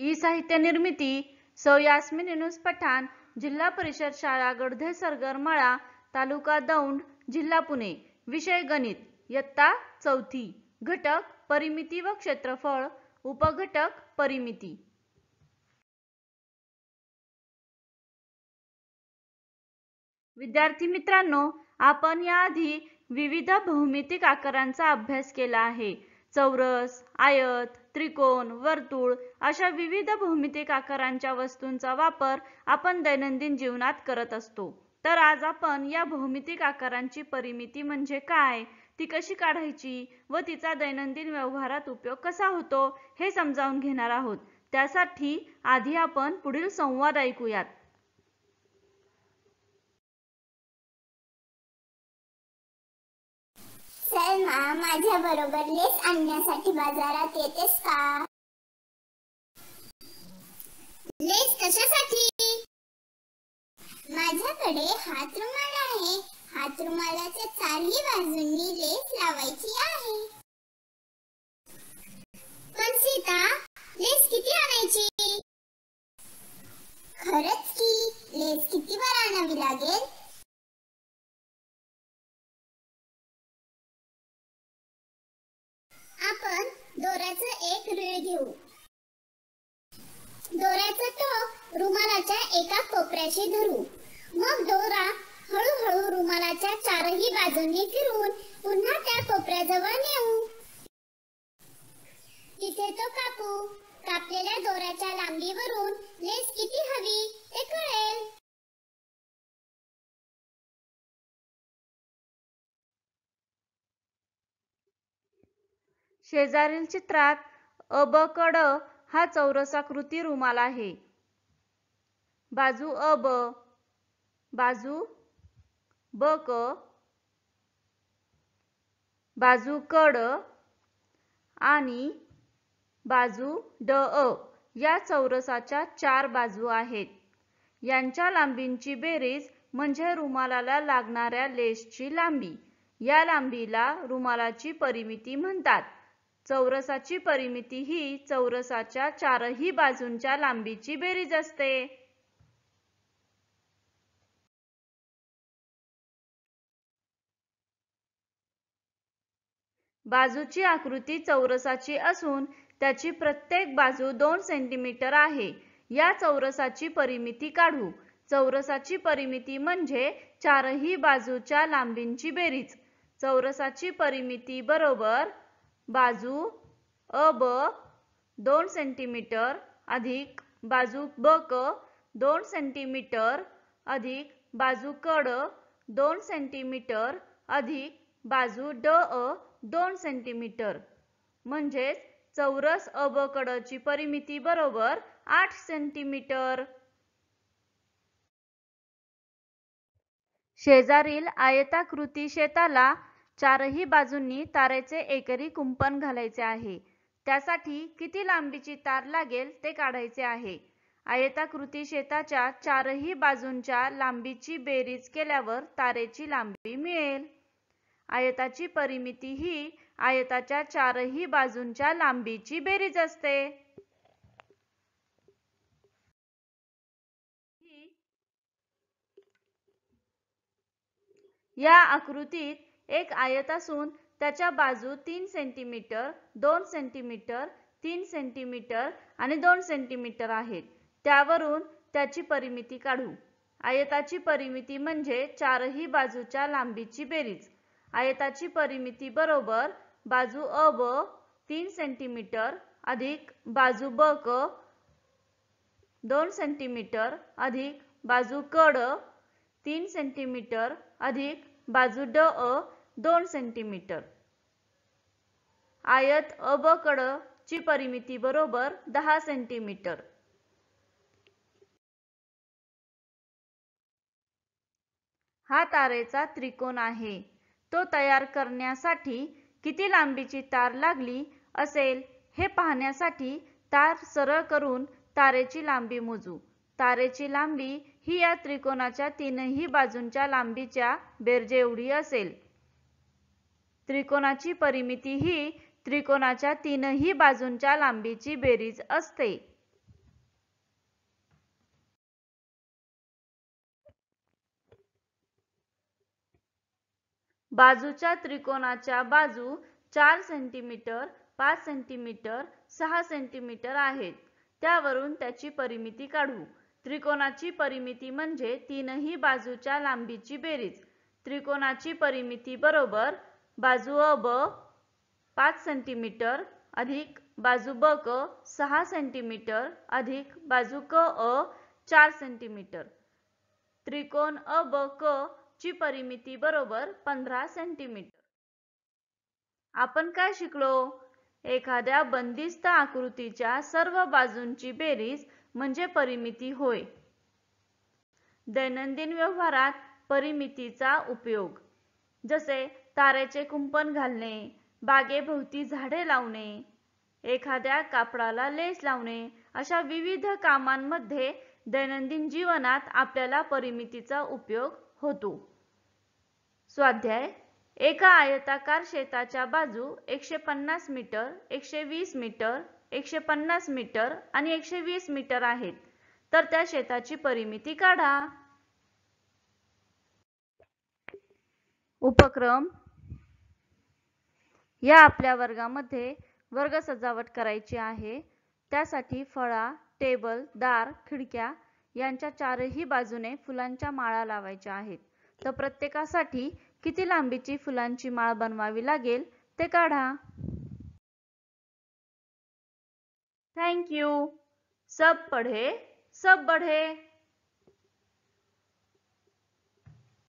E साहित्य निर्मिती सौ यास्मिन युनुस पठाण जिल्हा परिषद शाळा गडधे सरगरमाळा तालुका दौंड जिल्हा पुणे विषय गणित इयत्ता चौथी घटक परिमिती व क्षेत्रफळ उपघटक परिमिती विद्यार्थी मित्रांनो आपण याआधी विविध भौमितिक आकारांचा अभ्यास केला आहे चौरस आयत त्रिकोण वर्तुळ अशा विविध भौमितिक आकारांच्या वस्तूंचा वापर आपण दैनंदिन जीवनात करत असतो तर आज आपण या भौमितिक आकारांची परिमिती म्हणजे काय ती कशी काढायची व तिचा दैनंदिन व्यवहारात उपयोग कसा होतो हे समजावून घेणार आहोत त्यासाठी आधी आपण पुढील संवाद ऐकूयात सलमा माझ्या बरोबर लेस आणण्यासाठी बाजारात येतेस का लेस कशासाठी माझ्याकडे हात रुमाल आहे हात रुमालाच्या चारही बाजूंनी लेस लावायची आहे घेऊ दोऱ्याचं टोक रुमालाच्या एका कोपऱ्याशी धरू मग दोरा हळूहळू रुमालाच्या चारही बाजूंनी फिरून पुन्हा त्या कोपऱ्याजवळ नेऊ तिथे तो कापू कापलेल्या दोऱ्याच्या लांबीवरून लेस किती हवी ते कळेल शेजारील चित्रात कड हा चौरसाकृती रुमाल आहे बाजू अब बाजू क बाजू कड आणि बाजू ड अ या चौरसाच्या चार बाजू आहेत यांच्या लांबींची बेरीज म्हणजे रुमालाला लागणाऱ्या लेसची लांबी या लांबीला रुमालाची परिमिती म्हणतात चौरसाची परिमिती ही चौरसाच्या चारही बाजूंच्या लांबीची बेरीज असते बाजूची आकृती चौरसाची असून त्याची प्रत्येक बाजू दोन सेंटीमीटर आहे या चौरसाची परिमिती काढू चौरसाची परिमिती म्हणजे चारही बाजूच्या लांबींची बेरीज चौरसाची परिमिती बरोबर बाजू अ ब दोन सेंटीमीटर अधिक बाजू ब क दोन सेंटीमीटर अधिक बाजू कड दोन सेंटीमीटर अधिक बाजू ड अ दोन सेंटीमीटर म्हणजेच चौरस अ ब कडची परिमिती बरोबर आठ सेंटीमीटर शेजारील आयताकृती शेताला चारही बाजूंनी तारेचे एकरी कुंपण घालायचे आहे त्यासाठी किती लांबीची तार लागेल ते काढायचे आहे आयताकृती शेताच्या चारही बाजूंच्या लांबीची बेरीज केल्यावर तारेची लांबी मिळेल आयताची परिमिती ही आयताच्या चारही बाजूंच्या लांबीची बेरीज असते या आकृतीत एक आयत असून त्याच्या बाजू तीन सेंटीमीटर दोन सेंटीमीटर तीन सेंटीमीटर आणि दोन सेंटीमीटर आहेत त्यावरून त्याची परिमिती काढू आयताची परिमिती म्हणजे चारही बाजूच्या लांबीची बेरीज आयताची परिमिती बरोबर बाजू अ ब तीन सेंटीमीटर अधिक बाजू ब क दोन सेंटीमीटर अधिक बाजू कड तीन सेंटीमीटर अधिक बाजू ड अ दोन सेंटीमीटर आयत ब ची परिमिती बरोबर दहा सेंटीमीटर हा तारेचा त्रिकोण आहे तो तयार करण्यासाठी किती लांबीची तार लागली असेल हे पाहण्यासाठी तार सरळ करून तारेची लांबी मोजू तारेची लांबी ही या त्रिकोणाच्या तीनही बाजूंच्या लांबीच्या बेरजे एवढी असेल त्रिकोणाची परिमिती ही त्रिकोणाच्या तीनही बाजूंच्या लांबीची बेरीज असते बाजूच्या त्रिकोणाच्या बाजू चार सेंटीमीटर पाच सेंटीमीटर सहा सेंटीमीटर आहेत त्यावरून त्याची परिमिती काढू त्रिकोणाची परिमिती म्हणजे तीनही बाजूच्या लांबीची बेरीज त्रिकोणाची परिमिती बरोबर बाजू अ ब पाच सेंटीमीटर अधिक बाजू ब क सहा सेंटीमीटर अधिक बाजू क अ चार सेंटीमीटर त्रिकोण अ ब क ची परिमिती बरोबर पंधरा सेंटीमीटर आपण काय शिकलो एखाद्या बंदिस्त आकृतीच्या सर्व बाजूंची बेरीज म्हणजे परिमिती होय दैनंदिन व्यवहारात परिमितीचा उपयोग जसे तारेचे कुंपण घालणे बागेभोवती झाडे लावणे एखाद्या कापडाला लेस लावणे अशा विविध कामांमध्ये दैनंदिन जीवनात आपल्याला परिमितीचा उपयोग होतो स्वाध्याय एका आयताकार शेताच्या बाजू एकशे पन्नास मीटर एकशे वीस मीटर एकशे पन्नास मीटर आणि एकशे वीस मीटर आहेत तर त्या शेताची परिमिती काढा उपक्रम या आपल्या वर्गामध्ये वर्ग सजावट करायची आहे त्यासाठी फळा टेबल दार खिडक्या यांच्या चारही बाजूने फुलांच्या माळा लावायच्या आहेत तर प्रत्येकासाठी किती लांबीची फुलांची माळ बनवावी लागेल ते काढा थँक यू सब पढे सब बढे